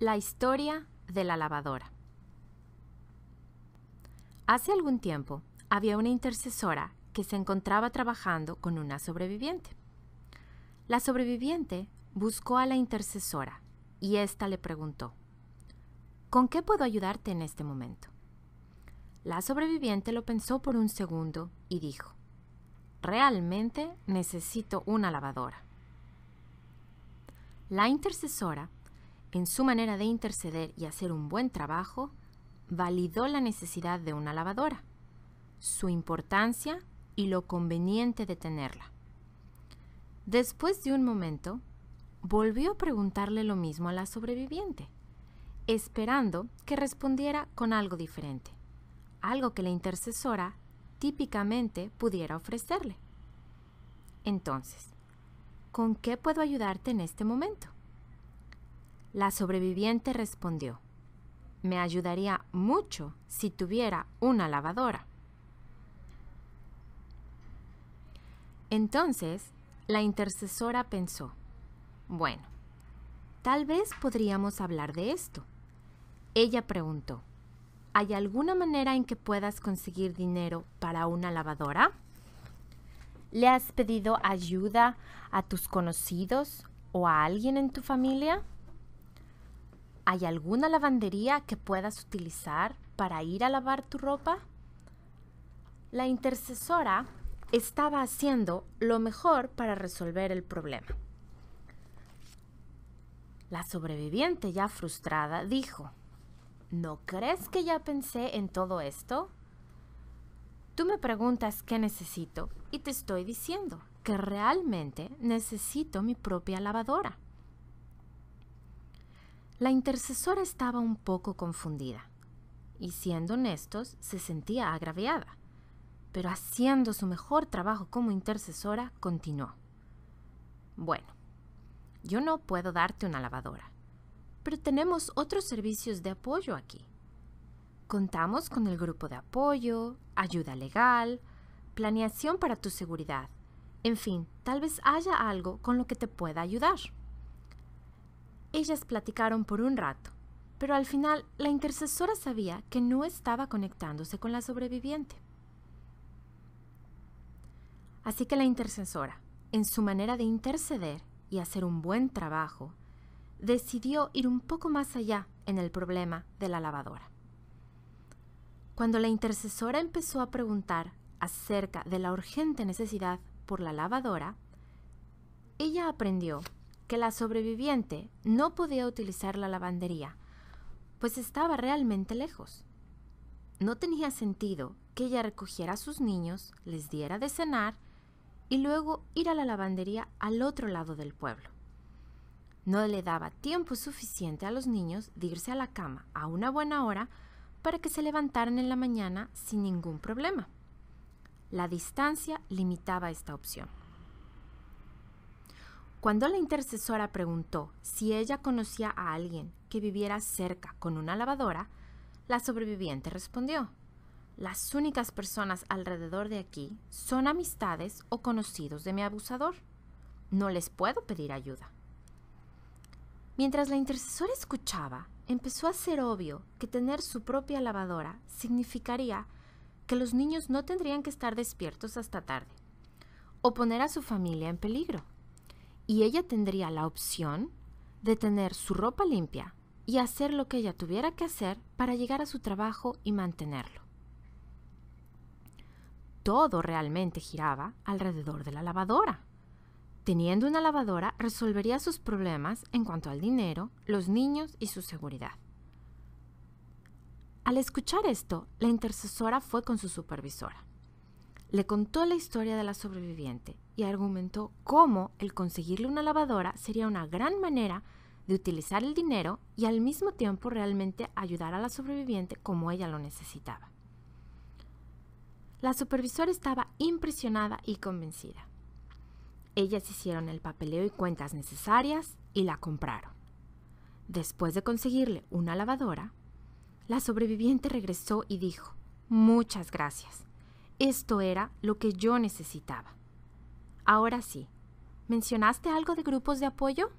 La historia de la lavadora. Hace algún tiempo había una intercesora que se encontraba trabajando con una sobreviviente. La sobreviviente buscó a la intercesora y ésta le preguntó, ¿con qué puedo ayudarte en este momento? La sobreviviente lo pensó por un segundo y dijo, realmente necesito una lavadora. La intercesora en su manera de interceder y hacer un buen trabajo, validó la necesidad de una lavadora, su importancia y lo conveniente de tenerla. Después de un momento, volvió a preguntarle lo mismo a la sobreviviente, esperando que respondiera con algo diferente, algo que la intercesora típicamente pudiera ofrecerle. Entonces, ¿con qué puedo ayudarte en este momento? La sobreviviente respondió, me ayudaría mucho si tuviera una lavadora. Entonces, la intercesora pensó, bueno, tal vez podríamos hablar de esto. Ella preguntó, ¿hay alguna manera en que puedas conseguir dinero para una lavadora? ¿Le has pedido ayuda a tus conocidos o a alguien en tu familia? ¿Hay alguna lavandería que puedas utilizar para ir a lavar tu ropa? La intercesora estaba haciendo lo mejor para resolver el problema. La sobreviviente ya frustrada dijo, ¿No crees que ya pensé en todo esto? Tú me preguntas qué necesito y te estoy diciendo que realmente necesito mi propia lavadora. La intercesora estaba un poco confundida y siendo honestos se sentía agraviada, pero haciendo su mejor trabajo como intercesora continuó. Bueno, yo no puedo darte una lavadora, pero tenemos otros servicios de apoyo aquí. Contamos con el grupo de apoyo, ayuda legal, planeación para tu seguridad. En fin, tal vez haya algo con lo que te pueda ayudar. Ellas platicaron por un rato, pero al final la intercesora sabía que no estaba conectándose con la sobreviviente. Así que la intercesora, en su manera de interceder y hacer un buen trabajo, decidió ir un poco más allá en el problema de la lavadora. Cuando la intercesora empezó a preguntar acerca de la urgente necesidad por la lavadora, ella aprendió que la sobreviviente no podía utilizar la lavandería, pues estaba realmente lejos. No tenía sentido que ella recogiera a sus niños, les diera de cenar y luego ir a la lavandería al otro lado del pueblo. No le daba tiempo suficiente a los niños de irse a la cama a una buena hora para que se levantaran en la mañana sin ningún problema. La distancia limitaba esta opción. Cuando la intercesora preguntó si ella conocía a alguien que viviera cerca con una lavadora, la sobreviviente respondió, las únicas personas alrededor de aquí son amistades o conocidos de mi abusador. No les puedo pedir ayuda. Mientras la intercesora escuchaba, empezó a ser obvio que tener su propia lavadora significaría que los niños no tendrían que estar despiertos hasta tarde o poner a su familia en peligro y ella tendría la opción de tener su ropa limpia y hacer lo que ella tuviera que hacer para llegar a su trabajo y mantenerlo. Todo realmente giraba alrededor de la lavadora. Teniendo una lavadora resolvería sus problemas en cuanto al dinero, los niños y su seguridad. Al escuchar esto, la intercesora fue con su supervisora le contó la historia de la sobreviviente y argumentó cómo el conseguirle una lavadora sería una gran manera de utilizar el dinero y al mismo tiempo realmente ayudar a la sobreviviente como ella lo necesitaba. La supervisora estaba impresionada y convencida. Ellas hicieron el papeleo y cuentas necesarias y la compraron. Después de conseguirle una lavadora, la sobreviviente regresó y dijo, muchas gracias. Esto era lo que yo necesitaba. Ahora sí, ¿mencionaste algo de grupos de apoyo?